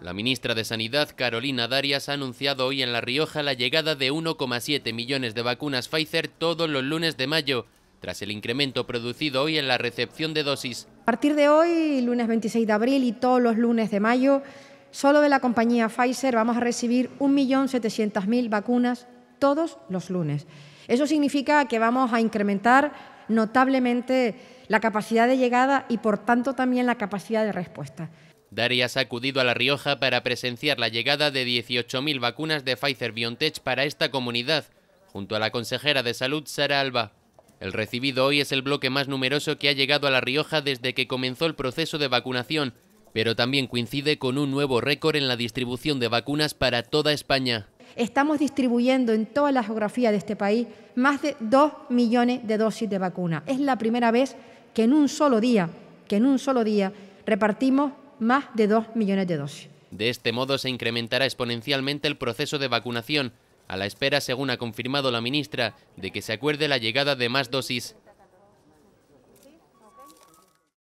La ministra de Sanidad, Carolina Darias, ha anunciado hoy en La Rioja la llegada de 1,7 millones de vacunas Pfizer todos los lunes de mayo, tras el incremento producido hoy en la recepción de dosis. A partir de hoy, lunes 26 de abril y todos los lunes de mayo, solo de la compañía Pfizer vamos a recibir 1.700.000 vacunas todos los lunes. Eso significa que vamos a incrementar notablemente la capacidad de llegada y, por tanto, también la capacidad de respuesta. Darias ha acudido a La Rioja para presenciar la llegada de 18.000 vacunas de Pfizer-BioNTech para esta comunidad, junto a la consejera de Salud, Sara Alba. El recibido hoy es el bloque más numeroso que ha llegado a La Rioja desde que comenzó el proceso de vacunación, pero también coincide con un nuevo récord en la distribución de vacunas para toda España. Estamos distribuyendo en toda la geografía de este país más de 2 millones de dosis de vacuna. Es la primera vez que en un solo día, que en un solo día repartimos más de 2 millones de dosis. De este modo se incrementará exponencialmente el proceso de vacunación, a la espera, según ha confirmado la ministra, de que se acuerde la llegada de más dosis.